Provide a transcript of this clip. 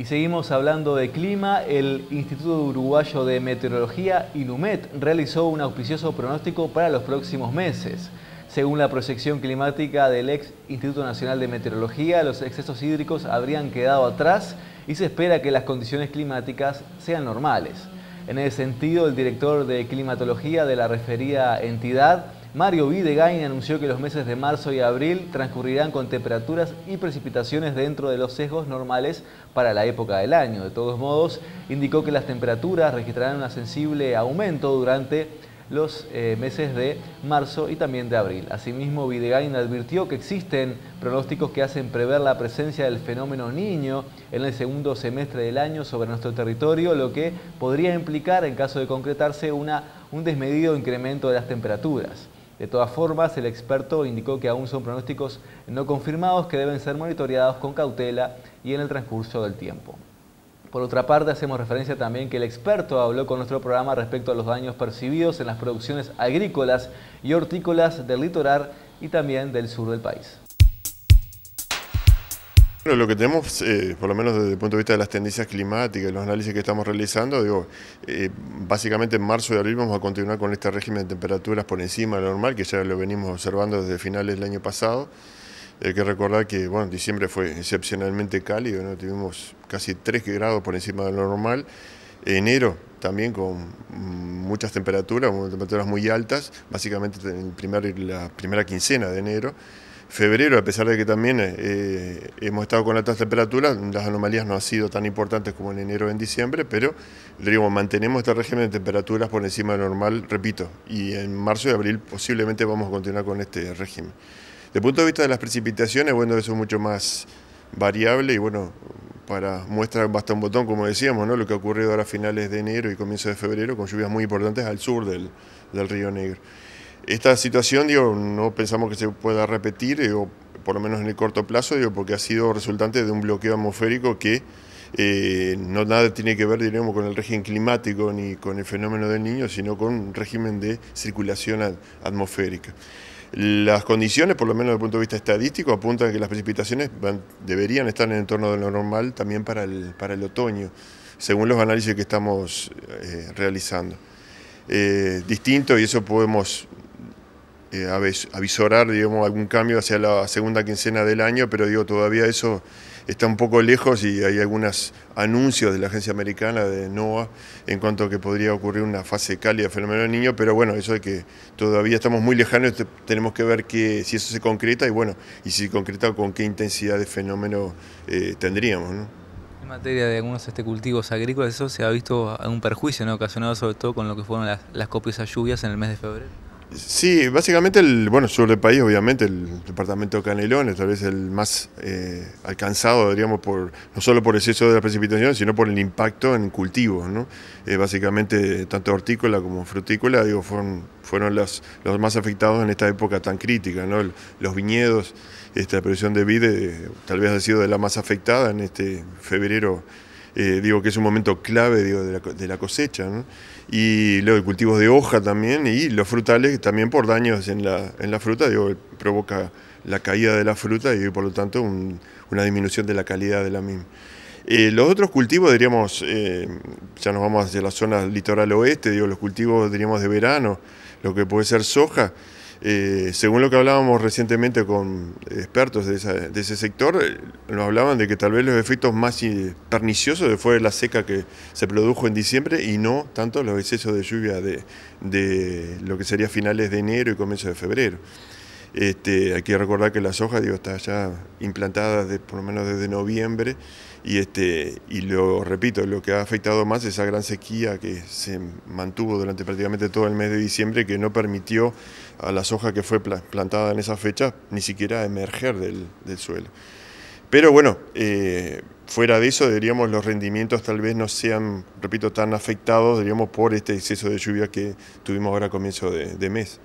Y seguimos hablando de clima. El Instituto Uruguayo de Meteorología, INUMET, realizó un auspicioso pronóstico para los próximos meses. Según la proyección climática del ex Instituto Nacional de Meteorología, los excesos hídricos habrían quedado atrás y se espera que las condiciones climáticas sean normales. En ese sentido, el director de climatología de la referida entidad Mario Videgain anunció que los meses de marzo y abril transcurrirán con temperaturas y precipitaciones dentro de los sesgos normales para la época del año. De todos modos, indicó que las temperaturas registrarán un sensible aumento durante los eh, meses de marzo y también de abril. Asimismo, Videgain advirtió que existen pronósticos que hacen prever la presencia del fenómeno niño en el segundo semestre del año sobre nuestro territorio, lo que podría implicar, en caso de concretarse, un desmedido incremento de las temperaturas. De todas formas, el experto indicó que aún son pronósticos no confirmados que deben ser monitoreados con cautela y en el transcurso del tiempo. Por otra parte, hacemos referencia también que el experto habló con nuestro programa respecto a los daños percibidos en las producciones agrícolas y hortícolas del litoral y también del sur del país lo que tenemos, eh, por lo menos desde el punto de vista de las tendencias climáticas, los análisis que estamos realizando, digo, eh, básicamente en marzo y abril vamos a continuar con este régimen de temperaturas por encima de lo normal, que ya lo venimos observando desde finales del año pasado. Hay que recordar que bueno, diciembre fue excepcionalmente cálido, tuvimos casi 3 grados por encima de lo normal. Enero también con mm, muchas temperaturas, temperaturas muy altas, básicamente en la primera quincena de enero febrero, a pesar de que también eh, eh, hemos estado con altas temperaturas, las anomalías no han sido tan importantes como en enero o en diciembre, pero mantenemos este régimen de temperaturas por encima del normal, repito, y en marzo y abril posiblemente vamos a continuar con este régimen. De punto de vista de las precipitaciones, bueno, eso es mucho más variable y bueno, para muestra basta un botón, como decíamos, ¿no? lo que ha ocurrido ahora a finales de enero y comienzo de febrero con lluvias muy importantes al sur del, del Río Negro. Esta situación, digo, no pensamos que se pueda repetir, por lo menos en el corto plazo, digo, porque ha sido resultante de un bloqueo atmosférico que eh, no nada tiene que ver, diríamos, con el régimen climático ni con el fenómeno del niño, sino con un régimen de circulación atmosférica. Las condiciones, por lo menos desde el punto de vista estadístico, apuntan a que las precipitaciones deberían estar en el entorno de lo normal también para el, para el otoño, según los análisis que estamos eh, realizando. Eh, distinto, y eso podemos eh, avisorar, digamos, algún cambio hacia la segunda quincena del año, pero digo, todavía eso está un poco lejos y hay algunos anuncios de la agencia americana de NOAA en cuanto a que podría ocurrir una fase cálida de fenómeno del niño, pero bueno, eso de que todavía estamos muy lejanos, tenemos que ver que, si eso se concreta y bueno, y si se concreta con qué intensidad de fenómeno eh, tendríamos, En materia de algunos este, cultivos agrícolas, eso se ha visto un perjuicio ocasionado sobre todo con lo que fueron las, copias a lluvias en el mes de febrero. Sí, básicamente, el, bueno, sur del país, obviamente, el departamento de Canelón es tal vez el más eh, alcanzado, diríamos, por, no solo por el exceso de la precipitación, sino por el impacto en cultivos, ¿no? Eh, básicamente, tanto hortícola como frutícola, digo, fueron, fueron los, más afectados en esta época tan crítica, ¿no? Los viñedos, esta producción de vide, eh, tal vez ha sido de la más afectada en este febrero eh, digo que es un momento clave de, la, cosecha, y luego cultivos de hoja también, y los frutales también por daños en la, fruta, provoca la caída de la fruta y por lo tanto una disminución de la calidad de la misma. Eh, los otros cultivos, diríamos, eh, ya nos vamos hacia la zona litoral oeste, digo, los cultivos, diríamos, de verano, lo que puede ser soja, eh, según lo que hablábamos recientemente con expertos de, ese sector, eh, nos hablaban de que tal vez los efectos más perniciosos fue la seca que se produjo en diciembre y no tanto los excesos de lluvia de, de lo que sería finales de enero y comienzo de febrero. Este, hay que recordar que la soja está ya implantada por lo menos desde noviembre este, y, lo repito, lo que ha afectado más es esa gran sequía que se mantuvo durante prácticamente todo el mes de diciembre que no permitió a la soja que fue plantada en esa fecha ni siquiera emerger del, suelo. Pero bueno, eh, fuera de eso, diríamos, los rendimientos tal vez no sean, repito, tan afectados, por este exceso de lluvia que tuvimos ahora a comienzo de mes.